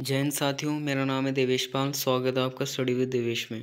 जैन साथियों मेरा नाम है देवेश पाल स्वागत है आपका स्टडी विद देवेश में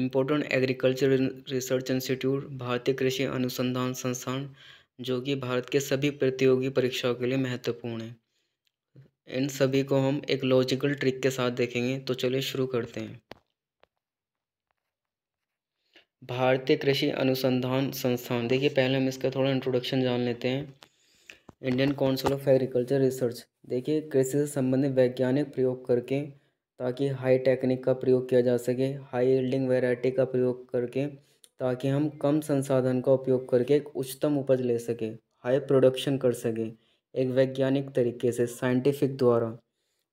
इम्पोर्टेंट एग्रीकल्चर रिसर्च इंस्टीट्यूट भारतीय कृषि अनुसंधान संस्थान जो कि भारत के सभी प्रतियोगी परीक्षाओं के लिए महत्वपूर्ण है इन सभी को हम एक लॉजिकल ट्रिक के साथ देखेंगे तो चलिए शुरू करते हैं भारतीय कृषि अनुसंधान संस्थान देखिए पहले हम इसका थोड़ा इंट्रोडक्शन जान लेते हैं Indian Council of agriculture Research देखिए कृषि से संबंधित वैज्ञानिक प्रयोग करके ताकि हाई टेक्निक का प्रयोग किया जा सके हाई यील्डिंग वैरायटी का प्रयोग करके ताकि हम कम संसाधन का उपयोग करके एक उच्चतम उपज ले सकें हाई प्रोडक्शन कर सकें एक वैज्ञानिक तरीके से साइंटिफिक द्वारा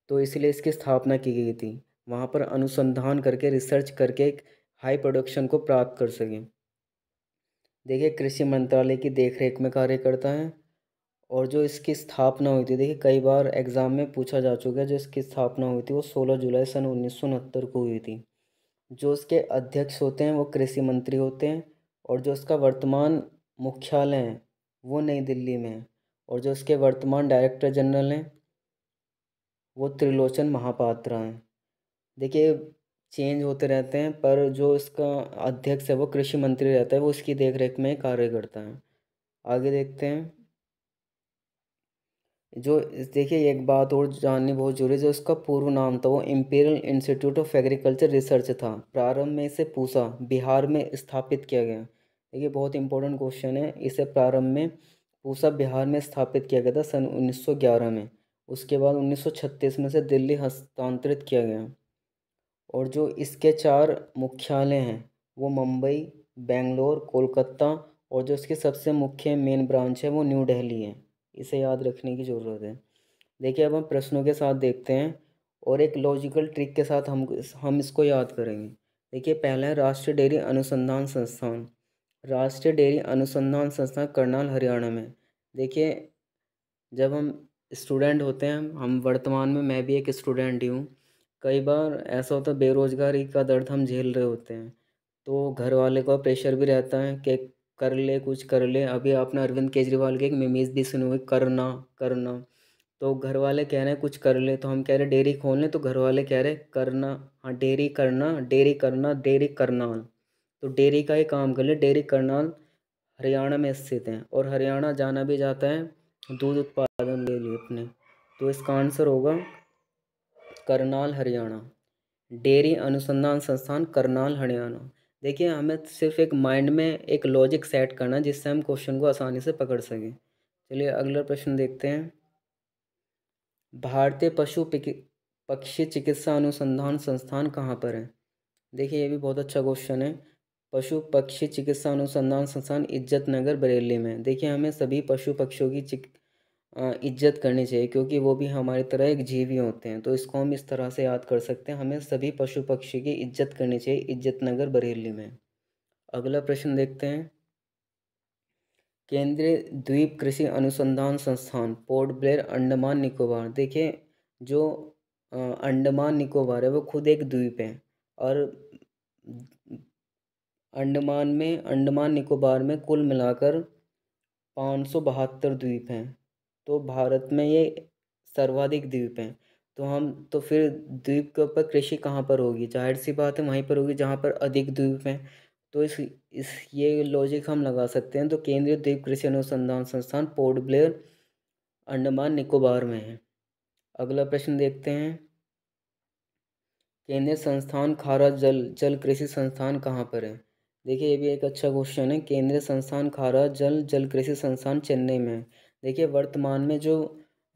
तो इसलिए इसकी स्थापना की गई थी वहाँ पर अनुसंधान करके रिसर्च करके एक हाई प्रोडक्शन को प्राप्त कर सकें देखिए कृषि मंत्रालय की देखरेख में कार्य करता है और जो इसकी स्थापना हुई थी देखिए कई बार एग्ज़ाम में पूछा जा चुका है जो इसकी स्थापना हुई थी वो सोलह जुलाई सन उन्नीस को हुई थी जो इसके अध्यक्ष होते हैं वो कृषि मंत्री होते हैं और जो इसका वर्तमान मुख्यालय है वो नई दिल्ली में है और जो इसके वर्तमान डायरेक्टर जनरल हैं वो त्रिलोचन महापात्रा हैं देखिए चेंज होते रहते हैं पर जो इसका अध्यक्ष है वो कृषि मंत्री रहता है वो इसकी देखरेख में कार्य करता है आगे देखते हैं जो देखिए एक बात और जाननी बहुत जरूरी है जो इसका पूर्व नाम था वो imperial institute of agriculture research था प्रारंभ में इसे पूसा बिहार में स्थापित किया गया देखिए बहुत इंपॉर्टेंट क्वेश्चन है इसे प्रारंभ में पूसा बिहार में स्थापित किया गया था सन 1911 में उसके बाद 1936 में से दिल्ली हस्तांतरित किया गया और जो इसके चार मुख्यालय हैं वो मुंबई बेंगलोर कोलकाता और जो इसके सबसे मुख्य मेन ब्रांच है वो न्यू दिल्ली है इसे याद रखने की ज़रूरत है देखिए अब हम प्रश्नों के साथ देखते हैं और एक लॉजिकल ट्रिक के साथ हम हम इसको याद करेंगे देखिए पहला है राष्ट्रीय डेयरी अनुसंधान संस्थान राष्ट्रीय डेयरी अनुसंधान संस्थान करनाल हरियाणा में देखिए जब हम स्टूडेंट होते हैं हम वर्तमान में मैं भी एक स्टूडेंट ही हूँ कई बार ऐसा होता है बेरोज़गारी का दर्द हम झेल रहे होते हैं तो घर वाले का प्रेशर भी रहता है कि कर ले कुछ कर ले अभी आपने अरविंद केजरीवाल की के एक मेमीज भी सुनी हुई करना करना तो घर वाले कह रहे हैं कुछ कर ले तो हम कह रहे डेयरी खोल लें तो घर वाले कह रहे करना हाँ डेयरी करना डेयरी करना डेयरी करनाल तो डेयरी का ही काम कर ले डेयरी करनाल हरियाणा में स्थित हैं और हरियाणा जाना भी जाता है दूध उत्पादन ले लिए अपने तो इसका आंसर होगा करनाल हरियाणा डेयरी अनुसंधान संस्थान करनाल हरियाणा देखिए हमें सिर्फ एक माइंड में एक लॉजिक सेट करना है जिससे हम क्वेश्चन को आसानी से पकड़ सकें चलिए अगला प्रश्न देखते हैं भारतीय पशु पक्षी चिकित्सा अनुसंधान संस्थान कहाँ पर है देखिए ये भी बहुत अच्छा क्वेश्चन है पशु पक्षी चिकित्सा अनुसंधान संस्थान इज्जत नगर बरेली में देखिए हमें सभी पशु पक्षियों की इज्जत करनी चाहिए क्योंकि वो भी हमारी तरह एक जीवी होते हैं तो इसको हम इस तरह से याद कर सकते हैं हमें सभी पशु पक्षी की इज्जत करनी चाहिए इज्जत नगर बरेली में अगला प्रश्न देखते हैं केंद्रीय द्वीप कृषि अनुसंधान संस्थान पोर्ट ब्लेयर अंडमान निकोबार देखिए जो अंडमान निकोबार है वो खुद एक द्वीप है और अंडमान में अंडमान निकोबार में कुल मिलाकर पाँच सौ बहत्तर द्वीप हैं तो भारत में ये सर्वाधिक द्वीप हैं तो हम तो फिर द्वीप के ऊपर कृषि कहाँ पर होगी जाहिर सी बात है वहीं पर होगी जहाँ पर अधिक द्वीप हैं तो इस इस ये लॉजिक हम लगा सकते हैं तो केंद्रीय द्वीप कृषि अनुसंधान संस्थान पोर्ट ब्लेयर अंडमान निकोबार में है अगला प्रश्न देखते हैं केंद्रीय संस्थान खारा जल जल कृषि संस्थान कहाँ पर है देखिए ये भी एक अच्छा क्वेश्चन है केंद्रीय संस्थान खारा जल जल कृषि संस्थान चेन्नई में है देखिए वर्तमान में जो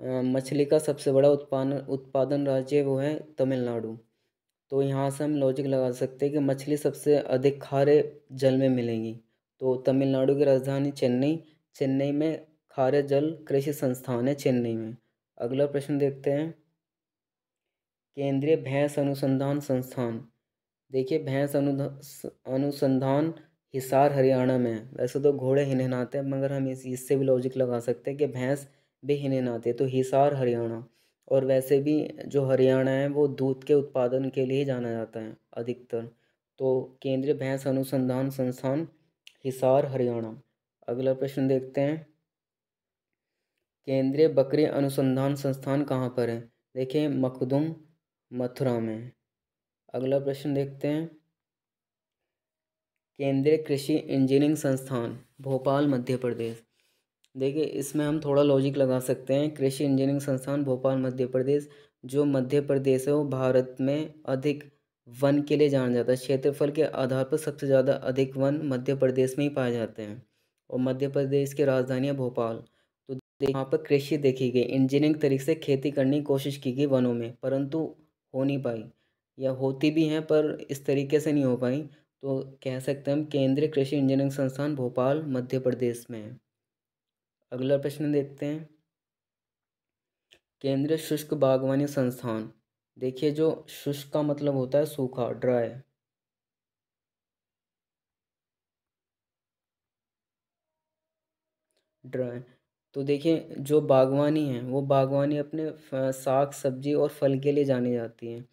मछली का सबसे बड़ा उत्पादन उत्पादन राज्य है वो है तमिलनाडु तो यहाँ से हम लॉजिक लगा सकते हैं कि मछली सबसे अधिक खारे जल में मिलेंगी तो तमिलनाडु की राजधानी चेन्नई चेन्नई में खारे जल कृषि संस्थान है चेन्नई में अगला प्रश्न देखते हैं केंद्रीय भैंस अनुसंधान संस्थान देखिए भैंस अनुसंधान हिसार हरियाणा में वैसे तो घोड़े हिने नहाते हैं मगर हम इस इससे भी लॉजिक लगा सकते हैं कि भैंस भी हिने नहाते तो हिसार हरियाणा और वैसे भी जो हरियाणा है वो दूध के उत्पादन के लिए जाना जाता है अधिकतर तो केंद्रीय भैंस अनुसंधान संस्थान हिसार हरियाणा अगला प्रश्न देखते हैं केंद्रीय बकरी अनुसंधान संस्थान कहाँ पर है देखिए मखदुम मथुरा में अगला प्रश्न देखते हैं केंद्रीय कृषि इंजीनियरिंग संस्थान भोपाल मध्य प्रदेश देखिए इसमें हम थोड़ा लॉजिक लगा सकते हैं कृषि इंजीनियरिंग संस्थान भोपाल मध्य प्रदेश जो मध्य प्रदेश है वो भारत में अधिक वन के लिए जाना जाता है क्षेत्रफल के आधार पर सबसे ज़्यादा अधिक वन मध्य प्रदेश में ही पाए जाते हैं और मध्य प्रदेश की राजधानी है भोपाल तो यहाँ पर कृषि देखी गई इंजीनियरिंग तरीके से खेती करने की कोशिश की गई वनों में परंतु हो नहीं पाई या होती भी हैं पर इस तरीके से नहीं हो पाई तो कह सकते हैं हम केंद्रीय कृषि इंजीनियरिंग संस्थान भोपाल मध्य प्रदेश में है अगला प्रश्न देखते हैं केंद्रीय शुष्क बागवानी संस्थान देखिए जो शुष्क का मतलब होता है सूखा ड्राई ड्राई तो देखिए जो बागवानी है वो बागवानी अपने साग सब्जी और फल के लिए जानी जाती है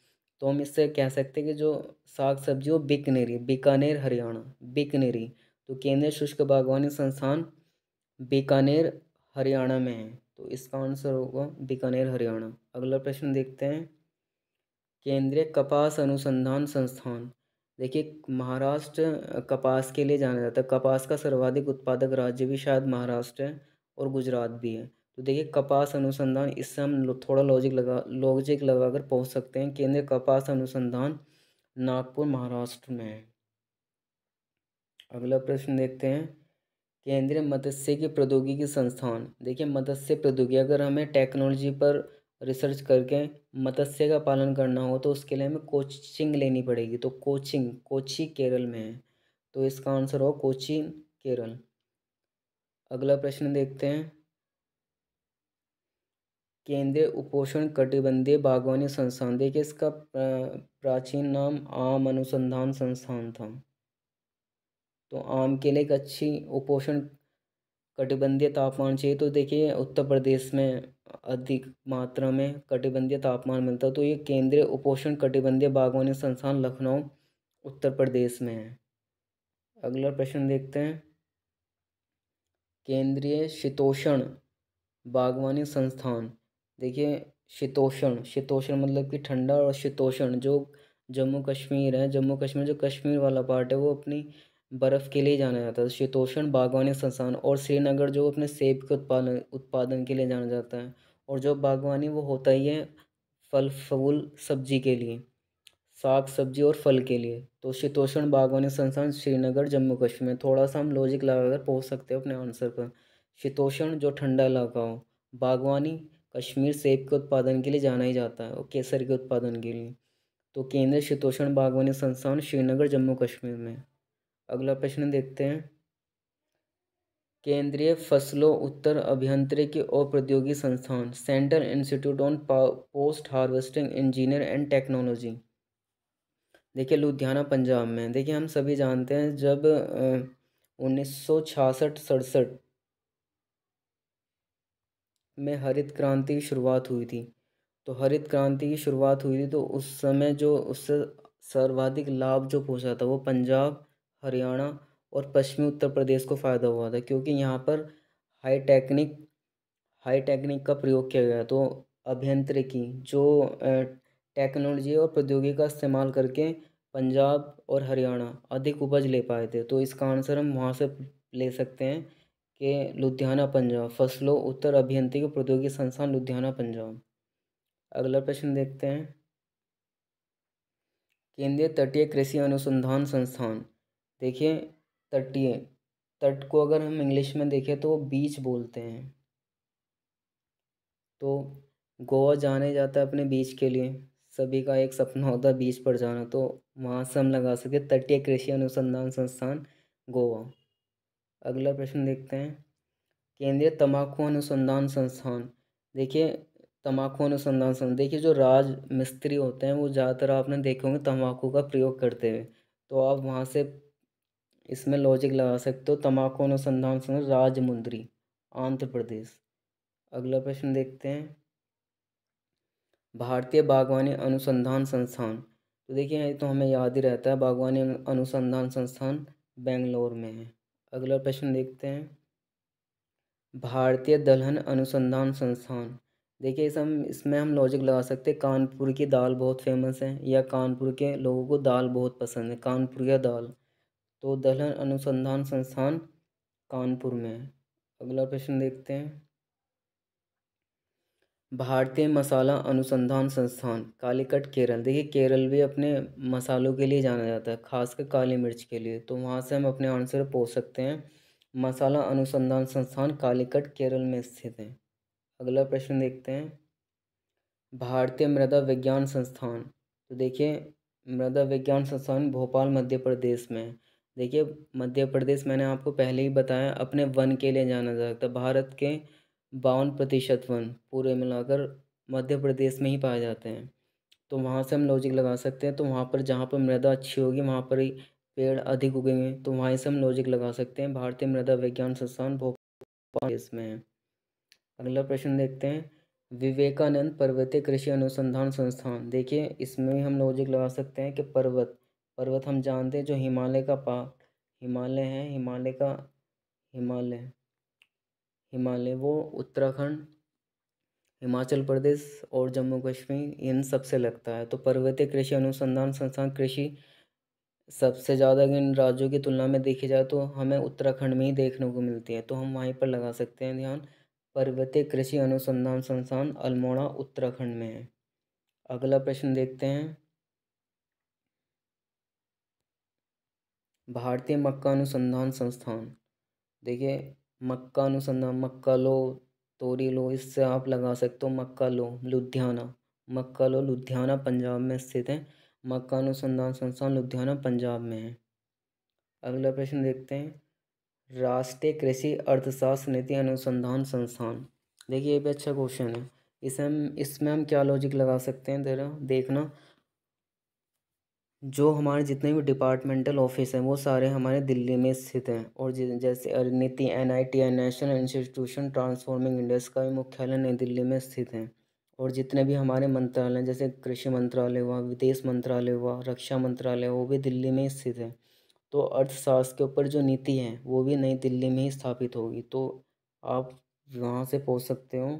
तो हम इससे कह सकते हैं कि जो साग सब्जी वो बिकनेरी बीकानेर हरियाणा बिकनेरी तो केंद्रीय शुष्क बागवानी संस्थान बीकानेर हरियाणा में है तो इसका आंसर होगा बीकानेर हरियाणा अगला प्रश्न देखते हैं केंद्रीय कपास अनुसंधान संस्थान देखिए महाराष्ट्र कपास के लिए जाना जाता है कपास का सर्वाधिक उत्पादक राज्य भी शायद महाराष्ट्र है और गुजरात भी है तो देखिए कपास अनुसंधान इससे हम थोड़ा लॉजिक लगा लॉजिक लगाकर पहुंच सकते हैं केंद्रीय कपास अनुसंधान नागपुर महाराष्ट्र में है अगला प्रश्न देखते हैं केंद्रीय मत्स्य की प्रौद्योगिकी संस्थान देखिए मत्स्य प्रौद्योगिकी अगर हमें टेक्नोलॉजी पर रिसर्च करके मत्स्य का पालन करना हो तो उसके लिए हमें कोचिंग लेनी पड़ेगी तो कोचिंग कोची केरल में है तो इसका आंसर हो कोची केरल अगला प्रश्न देखते हैं केंद्रीय उपोषण कटिबंधीय बागवानी संस्थान देखिए इसका प्राचीन नाम आम अनुसंधान संस्थान था तो आम के लिए एक अच्छी उपोषण कटिबंधीय तापमान चाहिए तो देखिए उत्तर प्रदेश में अधिक मात्रा में कटिबंधीय तापमान मिलता है तो ये केंद्रीय उपोषण कटिबंधीय बागवानी संस्थान लखनऊ उत्तर प्रदेश में है अगला प्रश्न देखते हैं केंद्रीय शीतोषण बागवानी संस्थान देखिए शीतोषण शीतोषण मतलब कि ठंडा और शीतोषण जो जम्मू कश्मीर है जम्मू कश्मीर जो कश्मीर वाला पार्ट है वो अपनी बर्फ़ के लिए जाना जाता है तो शीतोषण बागवानी संस्थान और श्रीनगर जो अपने सेब के उत्पादन उत्पादन के लिए जाना जाता है और जो बागवानी वो होता ही है फल फूल सब्जी के लिए साग सब्जी और फल के लिए तो शीतोषण बागवानी संस्थान श्रीनगर जम्मू कश्मीर थोड़ा सा हम लॉजिक लगाकर पहुँच सकते हैं अपने आंसर पर शीतोषण जो ठंडा इलाका हो बागवानी कश्मीर सेब के उत्पादन के लिए जाना ही जाता है और केसर के उत्पादन के लिए तो केंद्रीय शीतोषण बागवानी संस्थान श्रीनगर जम्मू कश्मीर में अगला प्रश्न देखते हैं केंद्रीय फसलों उत्तर अभियंत्रिकी और प्रौद्योगिकी संस्थान central institute on post harvesting engineer and technology देखिए लुधियाना पंजाब में देखिए हम सभी जानते हैं जब उन्नीस सौ छियासठ सड़सठ में हरित क्रांति की शुरुआत हुई थी तो हरित क्रांति की शुरुआत हुई थी तो उस समय जो उससे सर्वाधिक लाभ जो पहुंचा था वो पंजाब हरियाणा और पश्चिमी उत्तर प्रदेश को फ़ायदा हुआ था क्योंकि यहाँ पर हाई टेक्निक हाई टेक्निक का प्रयोग किया गया तो अभियंत्रिकी जो टेक्नोलॉजी और प्रौद्योगिकी का इस्तेमाल करके पंजाब और हरियाणा अधिक उपज ले पाए थे तो इसका आंसर हम वहाँ से ले सकते हैं के लुधियाना पंजाब फसलों उत्तर अभियंत्रिकी प्रौद्योगिकी संस्थान लुधियाना पंजाब अगला प्रश्न देखते हैं केंद्रीय तटीय कृषि अनुसंधान संस्थान देखिए तटीय तट को अगर हम इंग्लिश में देखें तो बीच बोलते हैं तो गोवा जाने जाता है अपने बीच के लिए सभी का एक सपना होता है बीच पर जाना तो वहाँ से हम लगा सके तटीय कृषि अनुसंधान संस्थान गोवा अगला प्रश्न देखते हैं केंद्रीय तम्बाकू अनुसंधान संस्थान देखिए तम्बाकू अनुसंधान संस्थान देखिए जो राज मिस्त्री होते हैं वो ज़्यादातर आपने देखे होंगे तम्बाकू का प्रयोग करते हुए तो आप वहाँ से इसमें लॉजिक लगा सकते हो तम्बाकू अनुसंधान संस्थान राजमुंद्री आंध्र प्रदेश अगला प्रश्न देखते हैं भारतीय बागवानी अनुसंधान संस्थान तो देखिए तो हमें याद ही रहता है बागवानी अनुसंधान संस्थान बेंगलोर में है अगला प्रश्न देखते हैं भारतीय दलहन अनुसंधान संस्थान देखिए इस हम इसमें हम लॉजिक लगा सकते हैं कानपुर की दाल बहुत फेमस है या कानपुर के लोगों को दाल बहुत पसंद है कानपुर या दाल तो दलहन अनुसंधान संस्थान कानपुर में है अगला प्रश्न देखते हैं भारतीय मसाला अनुसंधान संस्थान कालीकट केरल देखिए केरल भी अपने मसालों के लिए जाना जाता है खासकर काली मिर्च के लिए तो वहाँ से हम अपने आंसर पूछ सकते हैं मसाला अनुसंधान संस्थान कालीकट केरल में स्थित है अगला प्रश्न देखते हैं भारतीय मृदा विज्ञान संस्थान तो देखिए मृदा विज्ञान संस्थान भोपाल मध्य प्रदेश में देखिए मध्य प्रदेश मैंने आपको पहले ही बताया अपने वन के लिए जाना जाता है भारत के बावन प्रतिशत वन पूरे मिलाकर मध्य प्रदेश में ही पाए जाते हैं तो वहाँ से हम लॉजिक लगा सकते हैं तो वहाँ पर जहाँ पर मृदा अच्छी होगी वहाँ पर ही पेड़ अधिक उगेंगे तो वहाँ से हम लॉजिक लगा सकते हैं भारतीय मृदा विज्ञान संस्थान भोपाल में है अगला प्रश्न देखते हैं विवेकानंद पर्वतीय कृषि अनुसंधान संस्थान देखिए इसमें हम लॉजिक लगा सकते हैं कि पर्वत पर्वत हम जानते हैं जो हिमालय का पा हिमालय है हिमालय का हिमालय हिमालय वो उत्तराखंड हिमाचल प्रदेश और जम्मू कश्मीर इन सबसे लगता है तो पर्वतीय कृषि अनुसंधान संस्थान कृषि सबसे ज़्यादा इन राज्यों की तुलना में देखी जाए तो हमें उत्तराखंड में ही देखने को मिलती है तो हम वहीं पर लगा सकते हैं ध्यान पर्वतीय कृषि अनुसंधान संस्थान अल्मोड़ा उत्तराखंड में है अगला प्रश्न देखते हैं भारतीय मक्का अनुसंधान संस्थान देखिए मक्का अनुसंधान मक्का लो तोरी लो इससे आप लगा सकते हो मक्का लो लुधियाना मक्का लो लुधियाना पंजाब में स्थित है मक्का अनुसंधान संस्थान लुधियाना पंजाब में है अगला प्रश्न देखते हैं राष्ट्रीय कृषि अर्थशास्त्र नीति अनुसंधान संस्थान देखिए ये भी अच्छा क्वेश्चन है इसे हम इसमें हम क्या लॉजिक लगा सकते हैं जरा देखना जो हमारे जितने भी डिपार्टमेंटल ऑफिस हैं वो सारे हमारे दिल्ली में स्थित हैं और जैसे नीति N I T national institution transforming India का भी मुख्यालय नई दिल्ली में स्थित हैं और जितने भी हमारे मंत्रालय जैसे कृषि मंत्रालय हुआ विदेश मंत्रालय हुआ रक्षा मंत्रालय वो भी दिल्ली में स्थित है तो अर्थशास्त्र के ऊपर जो नीति है वो भी नई दिल्ली में ही स्थापित होगी तो आप वहाँ से पहुँच सकते हो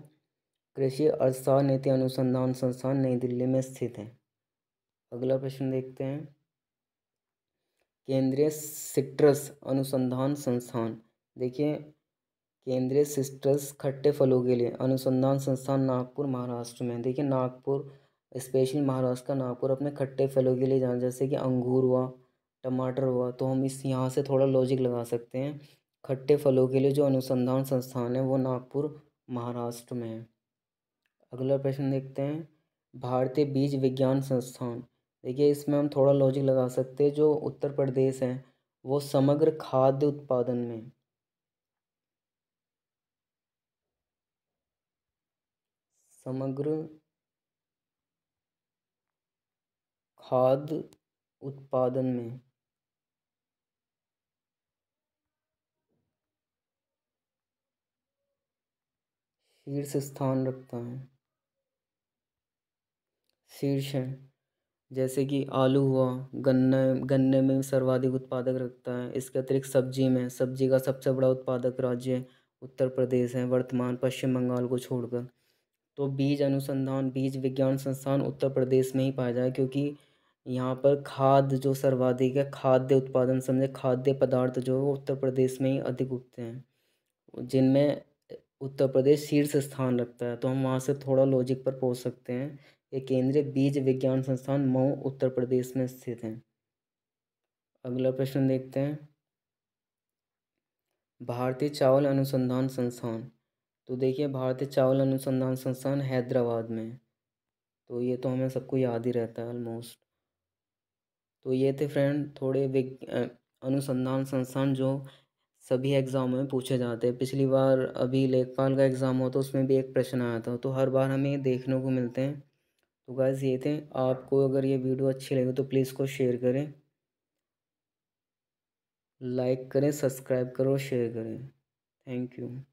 कृषि अर्थशास्त्र नीति अनुसंधान संस्थान नई दिल्ली में स्थित है अगला प्रश्न देखते हैं केंद्रीय सिट्रस अनुसंधान संस्थान देखिए केंद्रीय सिट्रस खट्टे फलों के लिए अनुसंधान संस्थान नागपुर महाराष्ट्र में देखिए नागपुर स्पेशली महाराष्ट्र का नागपुर अपने खट्टे फलों के लिए जाना जैसे कि अंगूर हुआ टमाटर हुआ तो हम इस यहाँ से थोड़ा लॉजिक लगा सकते हैं खट्टे फलों के लिए जो अनुसंधान संस्थान है वो नागपुर महाराष्ट्र में है अगला प्रश्न देखते हैं भारतीय बीज विज्ञान संस्थान देखिए इसमें हम थोड़ा लॉजिक लगा सकते हैं जो उत्तर प्रदेश है वो समग्र खाद्य उत्पादन में समग्र खाद्य उत्पादन में शीर्ष स्थान रखता है शीर्ष है जैसे कि आलू हुआ गन्ना गन्ने में सर्वाधिक उत्पादक रखता है इसके अतिरिक्त सब्जी में सब्जी का सबसे बड़ा उत्पादक राज्य उत्तर प्रदेश है वर्तमान पश्चिम बंगाल को छोड़कर तो बीज अनुसंधान बीज विज्ञान संस्थान उत्तर प्रदेश में ही पाया जाए क्योंकि यहाँ पर खाद जो सर्वाधिक है खाद्य उत्पादन समझे खाद्य पदार्थ जो है उत्तर प्रदेश में ही अधिक उगते हैं जिनमें उत्तर प्रदेश शीर्ष स्थान रखता है तो हम वहाँ से थोड़ा लॉजिक पर पहुँच सकते हैं ये केंद्रीय बीज विज्ञान संस्थान मऊ उत्तर प्रदेश में स्थित हैं अगला प्रश्न देखते हैं भारतीय चावल अनुसंधान संस्थान तो देखिए भारतीय चावल अनुसंधान संस्थान हैदराबाद में तो ये तो हमें सबको याद ही रहता है ऑलमोस्ट तो ये थे फ्रेंड थोड़े अनुसंधान संस्थान जो सभी एग्ज़ाम में पूछे जाते हैं पिछली बार अभी लेखपाल का एग्ज़ाम हो तो उसमें भी एक प्रश्न आया था तो हर बार हमें देखने को मिलते हैं तो गैस ये थे आपको अगर ये वीडियो अच्छी लगे तो प्लीज़ को शेयर करें लाइक करें सब्सक्राइब करो शेयर करें थैंक यू